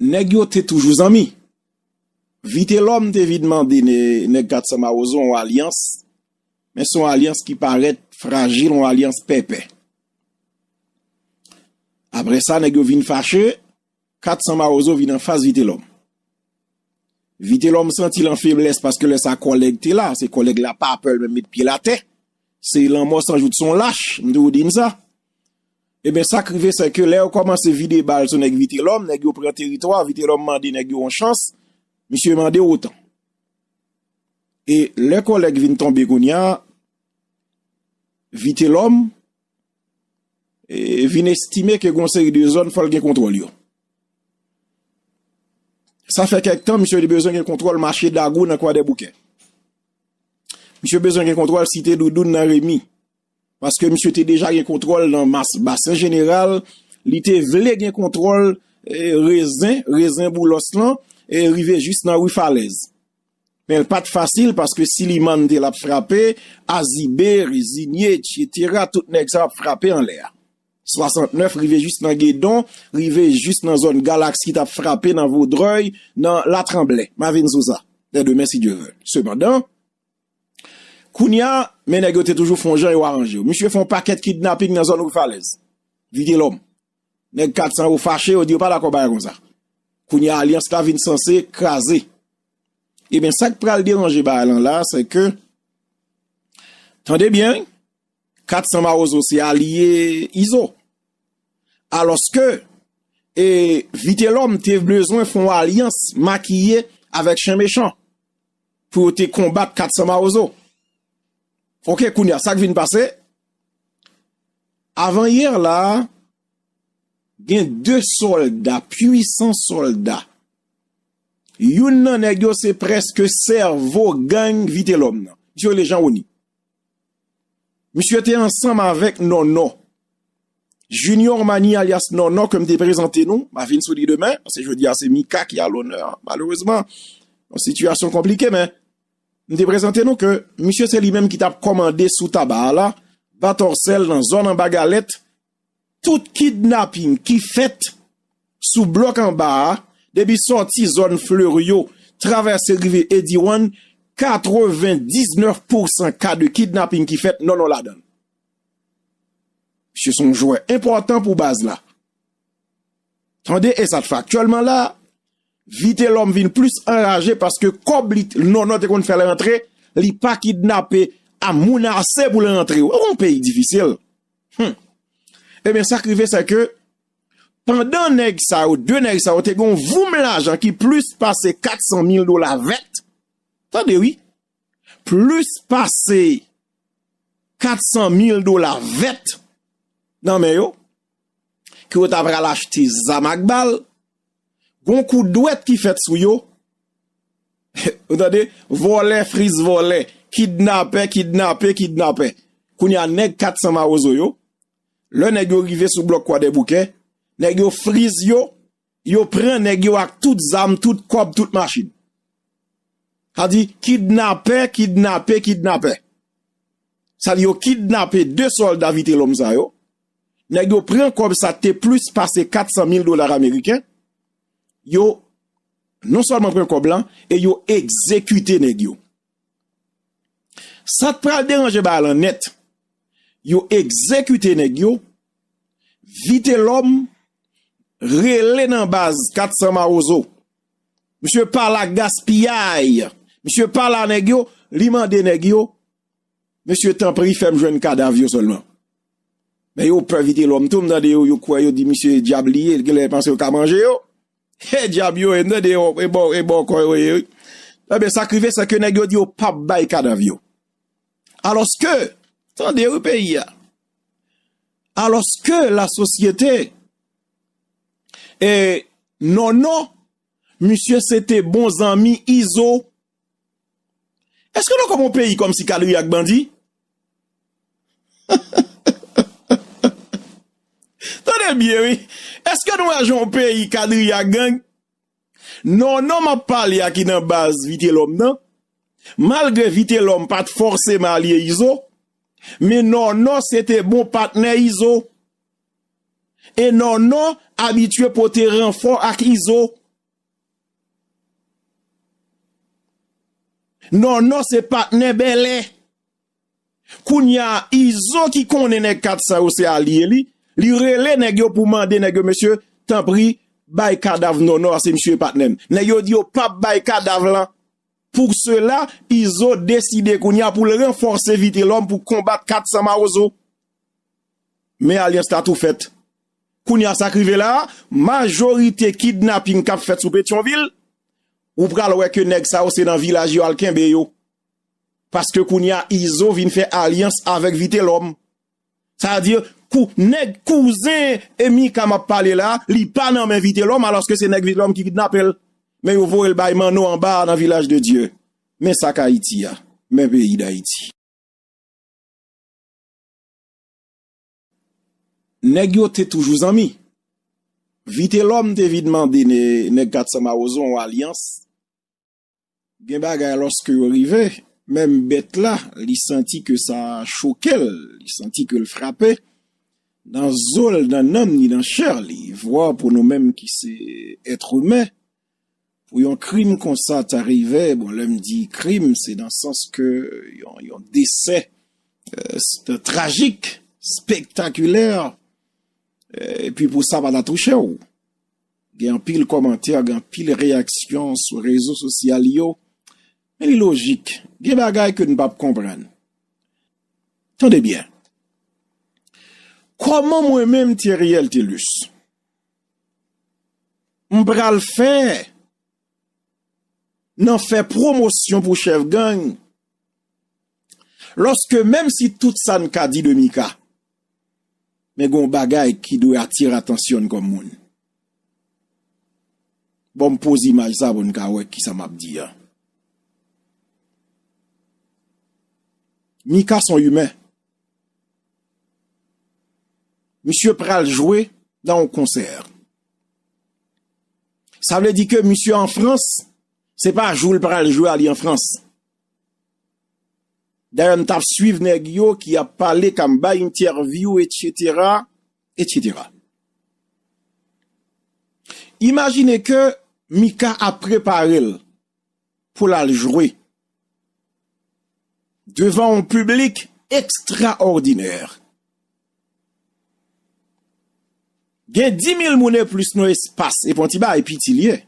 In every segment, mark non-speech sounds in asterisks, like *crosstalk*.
Negyo te toujou zami. Vite lom te vide mandi ne katsa ma ozo an alians. Men son alians ki paret fragil an alians pepe. Apre sa negyo vine fache, katsa ma ozo vine an fase vite lom. Vite lom senti lan feblesse paske le sa koleg te la. Se koleg la pa apel men mit pilate. Se lan monsan jout son lache, mde ou din za. Ebe sakrive se ke le ou koman se vide bal sou neg vite lom, neg yo pre teritwa, vite lom mandi neg yo an chans, misyo yon mandi o tan. E le kolek vin ton begoun ya, vite lom, e vin estime ke gonseri de zon fol gen kontrol yon. Sa fe kek tan, misyo yon bezon gen kontrol machet dagou nan kwa de bouken. Misyo bezon gen kontrol site doudoun nan remi. Paske msye te deja gen kontrol nan mas basen general, li te vle gen kontrol e, rezin, rezin bou los lan, e rive jist nan wifalez. Men l pat fasil, paske si li man de la pfrape, azibè, rezignè, etc., tout nek sa pfrape an lè a. 69 rive jist nan gedon, rive jist nan zon galaks ki tap frape nan vodroy, nan la tremble, maven zoza, de demè si djè vè. Se mè dan... Kounya men e go te toujou fon jan e waw anje. Mishwe fon paket kidnapik nan zon ou falez. Vite lom. Men 400 ou fache ou diyo pa la kobay kon sa. Kounya alians la vin sensi krasi. E eh ben sa k pral diranje ba elan la se ke Tande bien, 400 ma ozo se aliye izo. Alos ke, e vite lom te vlezon fon alians makiye avek chen mechon. Po te kombat 400 ma ozo. Ok, kounya, sa k vin pase. Avan yer la, gen de solda, puisan solda. Yon nan egyo se preske servo geng vite lom nan. Diyo le jan wouni. Mi sou ete ansam avek nono. Junior mani alias nono kem de prezante nou. Ma vin sou di demen. Se jodi ase mi kak ya loner. Malouzman, situation komplike men. m de prezante nou ke, mishe se li menm ki tap komande sou taba la, bat orsel nan zon an bagalet, tout kidnapping ki fet, sou blok an ba, debi soti zon fleur yo, traverse grive edi wan, 99% ka de kidnapping ki fet nonon non la dan. Mise son jouè important pou baz la. Tande, e sa tfa aktuelman la, Vite l'om vin plus anraje paske kob li nanote kon fè la rentre, li pa kidnapè a mounase pou la rentre. Ou yon peyi difisil. Emen sa ki ve sa ke pandan neg sa ou, de neg sa ou, te kon voum la jan ki plus pase 400.000 dola vet. Tadewi. Plus pase 400.000 dola vet. Nanme yo. Ki wot apre la chiti zamak bal. Nanme yo. koun kou dwet ki fet sou yo, *laughs* ou tade, vole, friz, vole, kidnapè, kidnapè, kidnapè, koun ya neg 400 ma ozo yo, le neg yo rive sou blok kwa de bouke, neg yo friz yo, yo pren neg yo ak tout zam, tout kob, tout masjid. Ha di, kidnapè, kidnapè, kidnapè. Sa li yo kidnapè, de sol davite lom sa yo, neg yo pren kob sa te plus pase 400 mil dolar Ameriken, yo, non solman pren koblan, e yo ekzekute negyo. Sat pral deranje ba lan net, yo ekzekute negyo, vite lom, rele nan baz, kat sanman ozo, msye pala gaspiyay, msye pala negyo, limande negyo, msye tanpri fem jwen kadavyo solman. Men yo pre vite lom, mtoum nan de yo, yo kwayo di msye diabliye, gelen panse yo ka manje yo, *laughs* He diabyo ene eh, deyo e eh, oh, eh, bon, bon konye. Ebe ah, sakrives akone gyo diyo oh, pap bay kan avyo. Aloske, tan deyo peyi ya. Ah. Aloske la sosyete. E nonon, misye sete bon zami izo. Eske non kon mon peyi kom si kalou yakbandi? Ha *laughs* ha ha. Sade biewi, eske nou ajon pe yi kadri ya geng? Non, non ma pali aki nan baz vite lom nan. Malgre vite lom pat forceman liye Izo. Men non, non sete bon patne Izo. E non, non abitwe pou te renfor ak Izo. Non, non se patne belè. Koun ya Izo ki konene katsa ou se a liye liye. Li rele nè gyo pou mande nè gyo monsye, tanpri, bay kadaf nono non, ase msye patnen. Nè yon diyo pap bay kadaf lan. Pouk sè la, izo deside kounia pou l renforse vite lòm pou kombat kat samar ozo. Me alens ta tout fèt. Kounia sakrive la, majorite kidnaping kap fèt sou Petronvil, ou pral wèk yon nè gsa ose nan vilaj yo alken beyo. Paske kounia izo vin fè alens avèk vite lòm. Sa diyo, kou, neg kouze emi kama pale la, li pa nan men vite lom aloske se neg vite lom ki vide napel. Men yon vowe l bayman nou an ba nan vilaj de Diyo. Men saka iti ya, men pe yi da iti. Neg yo te toujou zami. Vite lom te vide mandi neg gatsa ma ozon walyans. Gen baga yon loske yon rivey. Mem bet la, li senti ke sa chokel, li senti ke l frape, nan zol nan nan ni nan cher, li vwa pou nou menm ki se etremen, pou yon krim kon sa atarive, bon lèm di krim, se nan sens ke yon desè, euh, se tan tragik, spektaküler, epi euh, e pou sa pa natouche ou. Gen pil komantèr, gen pil reaksyon sou rezo sosyal yo, Meni logik, gen bagay ke nou bap kompren. Tande bien. Koman mwen menm te riyel te lus? Mbra l fey, nan fey promosyon pou chev gang, loske menm si tout san ka di de mi ka, men goun bagay ki dwe atir atansyon goun moun. Bon mpozi maj sa bon ka wek ki sa map di ya. Mika son yume. Misyou pral jwe dan yon konser. Sa vle di ke misyou an Frans, se pa joule pral jwe ali an Frans. Dan yon taf suiv neg yo ki ap pale kamba, interviw, etc. Imagine ke Mika ap preparel pou lal jwe. devan ou publik ekstra ordineur. Gen 10.000 mounè plus nou espas, epon ti ba epi ti liye.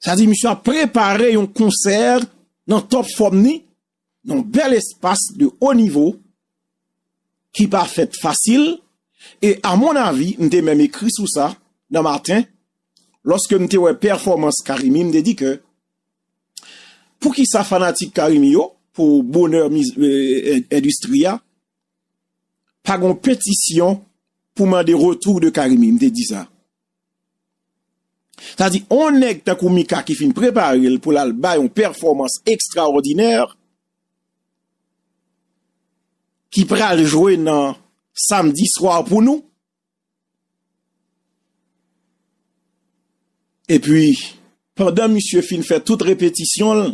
Sa di mi chan prepare yon konser nan top fom ni, nan bel espas de ou nivou, ki pa fèt fasil, e a moun avi, m de mèm ekri sou sa, nan matin, loske m te wè performans karimi, m de di ke, pou ki sa fanatik Karimi yo, pou boner euh, industriya, pa gon petisyon pou man de retou de Karimi, mte dizan. Tadi, anek ta koumika ki fin preparel pou lal bayon performans ekstraordinèr, ki pral jwè nan samdi swar pou nou. E pi, pandan msye fin fè tout repetisyon l,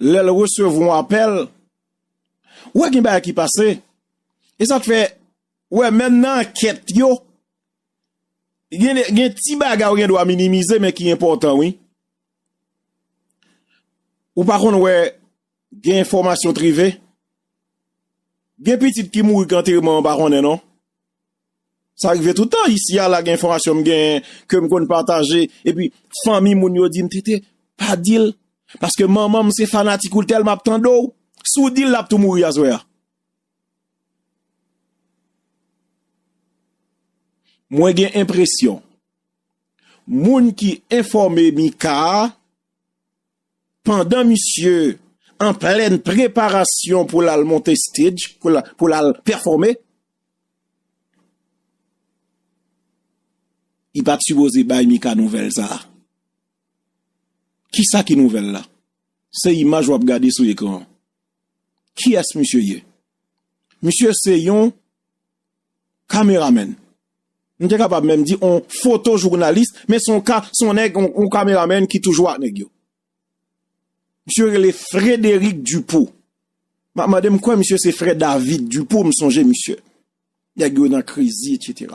lèl wè se voun apel, wè gen bè a ki pase, e sa te fè, wè men nan ket yo, gen ti baga wè gen dwa minimize, men ki important, wè. Ou bakon wè, gen informasyon trive, gen petit ki mou yu kante yu moun baron enon, sa yu vè toutan, yisi yal la gen informasyon gen, ke m kon partaje, e pi fami moun yu di mtite, pa dil, Paske manman mse fanatik ou tel map tan do, sou dil lap tou mou yazwea. Mwen gen impresyon, moun ki informe mi ka, pandan misye, an plen preparasyon pou lal monte stage, pou lal performe, i bat su boze bay mi ka nouvel za la. Ki sa ki nouvel la? Se imaj wap gade sou ekran. Ki es monsye ye? Monsye se yon kameramen. Nde ka pa mèm di, on foto jounalist, mè son kameramen ki toujou akne gyo. Monsye re le Frédéric Dupont. Ma dem kwen monsye se Frédéric Dupont, monsonje monsye. Yag yo nan krizi, etc.